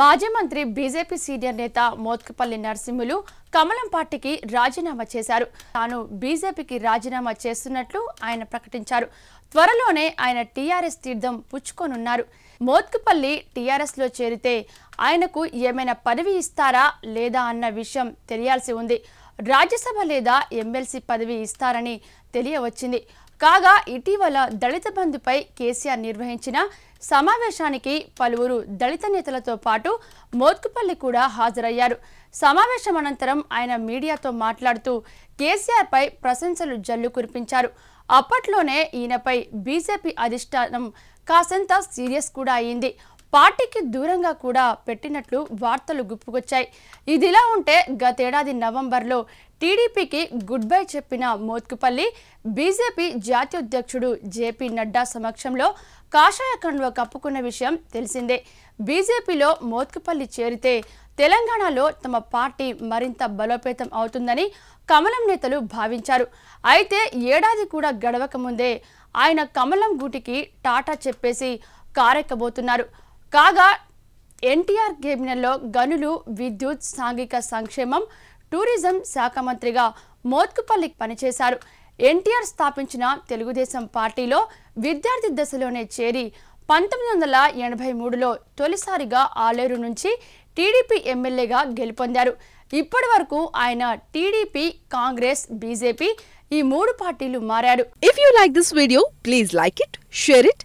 మాజీ మంత్రి BJP senior నేత మోత్కపల్లి నరసింహులు కమలం పార్టీకి రాజీనామా చేశారు తాను బీజేపీకి రాజీనామా చేస్తున్నట్లు ఆయన ప్రకటించారు త్వరలోనే ఆయన టీఆర్ఎస్ తీర్థం పుచ్చుకోనున్నారు మోత్కపల్లి టీఆర్ఎస్లో చేరితే ఆయనకు ఏమైనా పదవి ఇస్తారా లేదా అన్న విషయం తెలియాల్సి ఉంది రాజ్యసభ లేదా ఎమ్మెల్సీ పదవి ఇస్తారని తెలియవచ్చింది కాగా ఇటీవల దళిత బంధుపై కేసీఆర్ నిర్వహించిన సమావేశానికి పలువురు దళిత నేతలతో పాటు మోత్కుపల్లి కూడా హాజరయ్యారు సమావేశం అనంతరం ఆయన మీడియాతో మాట్లాడుతూ కేసీఆర్పై ప్రశంసలు జల్లు కురిపించారు అప్పట్లోనే ఈయనపై బీజేపీ అధిష్టానం కాసంత సీరియస్ కూడా అయింది పార్టీకి దూరంగా కూడా పెట్టినట్లు వార్తలు గుప్పుకొచ్చాయి ఇదిలా ఉంటే గతేడాది నవంబర్లో టీడీపీకి గుడ్ బై చెప్పిన మోత్కుపల్లి బీజేపీ జాతీయోధ్యక్షుడు జేపీ నడ్డా సమక్షంలో కాషాయ కండువ కప్పుకున్న విషయం తెలిసిందే బీజేపీలో మోత్కుపల్లి చేరితే తెలంగాణలో తమ పార్టీ మరింత బలోపేతం అవుతుందని కమలం నేతలు భావించారు అయితే ఏడాది కూడా గడవక ముందే ఆయన కమలం గూటికి టాటా చెప్పేసి కారెక్కబోతున్నారు కాగా ఎన్టీఆర్ కేబినెట్లో గనులు విద్యుత్ సాంఘిక సంక్షేమం టూరిజం శాఖ మంత్రిగా మోత్కుపల్లి పనిచేశారు ఎన్టీఆర్ స్థాపించిన తెలుగుదేశం పార్టీలో విద్యార్థి దశలోనే చేరి పంతొమ్మిది వందల ఎనభై మూడులో తొలిసారిగా ఆలేరు నుంచి టీడీపీ ఎమ్మెల్యేగా గెలుపొందారు ఇప్పటి వరకు ఆయన టీడీపీ కాంగ్రెస్ బీజేపీ ఈ మూడు పార్టీలు మారారు if you like this video please like it share it